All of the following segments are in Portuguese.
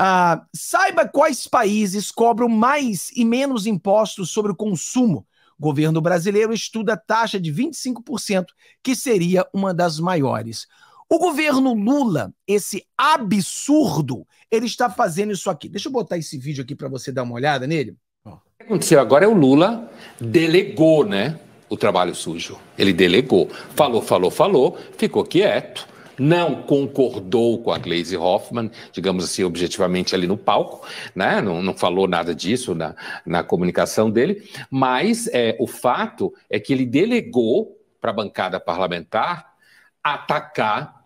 Ah, saiba quais países cobram mais e menos impostos sobre o consumo. O governo brasileiro estuda a taxa de 25%, que seria uma das maiores. O governo Lula, esse absurdo, ele está fazendo isso aqui. Deixa eu botar esse vídeo aqui para você dar uma olhada nele. O que aconteceu agora é o Lula delegou, né? O trabalho sujo. Ele delegou. Falou, falou, falou, ficou quieto não concordou com a Glaze Hoffman, digamos assim, objetivamente ali no palco, né? não, não falou nada disso na, na comunicação dele, mas é, o fato é que ele delegou para a bancada parlamentar atacar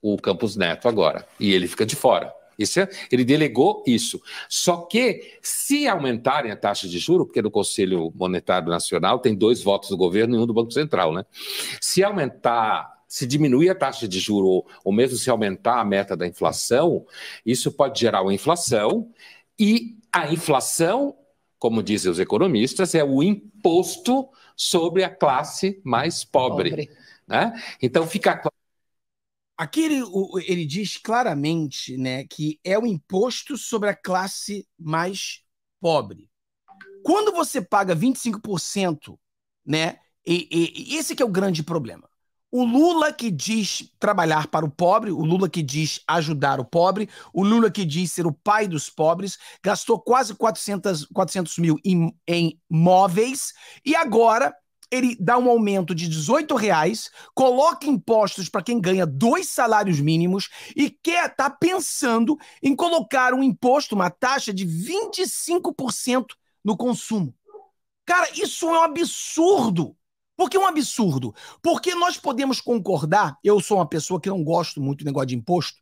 o Campos Neto agora, e ele fica de fora. Isso é, ele delegou isso. Só que, se aumentarem a taxa de juro, porque no Conselho Monetário Nacional tem dois votos do governo e um do Banco Central, né? Se aumentar se diminuir a taxa de juro ou mesmo se aumentar a meta da inflação, isso pode gerar uma inflação e a inflação, como dizem os economistas, é o imposto sobre a classe mais pobre. pobre. Né? Então fica claro Aqui ele, ele, diz claramente né, que é o imposto sobre a classe mais pobre. Quando você paga 25%, né, e, e, esse que é o grande problema. O Lula que diz trabalhar para o pobre, o Lula que diz ajudar o pobre, o Lula que diz ser o pai dos pobres, gastou quase 400, 400 mil em, em móveis e agora ele dá um aumento de 18 reais, coloca impostos para quem ganha dois salários mínimos e quer estar tá pensando em colocar um imposto, uma taxa de 25% no consumo. Cara, isso é um absurdo. Por que um absurdo? Porque nós podemos concordar, eu sou uma pessoa que não gosto muito do negócio de imposto,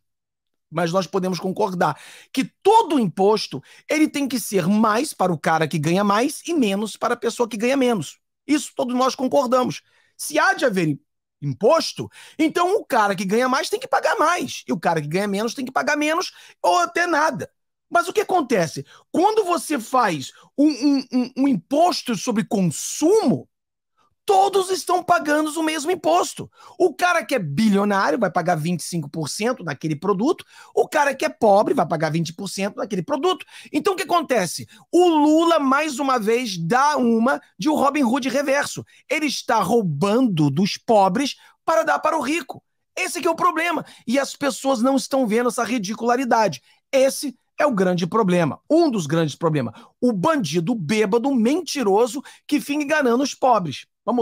mas nós podemos concordar que todo imposto ele tem que ser mais para o cara que ganha mais e menos para a pessoa que ganha menos. Isso todos nós concordamos. Se há de haver imposto, então o cara que ganha mais tem que pagar mais e o cara que ganha menos tem que pagar menos ou até nada. Mas o que acontece? Quando você faz um, um, um, um imposto sobre consumo, todos estão pagando o mesmo imposto. O cara que é bilionário vai pagar 25% naquele produto, o cara que é pobre vai pagar 20% naquele produto. Então o que acontece? O Lula, mais uma vez, dá uma de um Robin Hood reverso. Ele está roubando dos pobres para dar para o rico. Esse é o problema. E as pessoas não estão vendo essa ridicularidade. Esse é o grande problema. Um dos grandes problemas. O bandido bêbado, mentiroso, que fica enganando os pobres. Vamos lá.